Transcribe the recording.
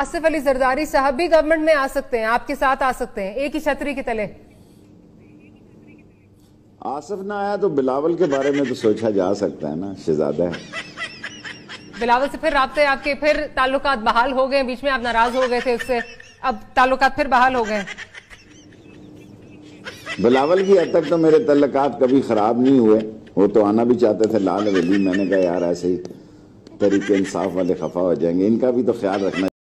आसिफ अली जरदारी साहब भी गवर्नमेंट में आ सकते हैं आपके साथ आ सकते हैं एक ही छतरी के तले आसिफ ना आया तो बिलावल के बारे में तो सोचा जा सकता है ना शहजादा बिलावल से फिर रबते आपके फिर ताल्लुक बहाल हो गए बीच में आप नाराज हो गए थे उससे अब ताल्लुक फिर बहाल हो गए बिलावल की हद तक तो मेरे तल्लक कभी खराब नहीं हुए वो तो आना भी चाहते थे लाल हवेली मैंने कहा यार ऐसे ही तरीके इंसाफ वाले खफा हो जाएंगे इनका भी तो ख्याल रखना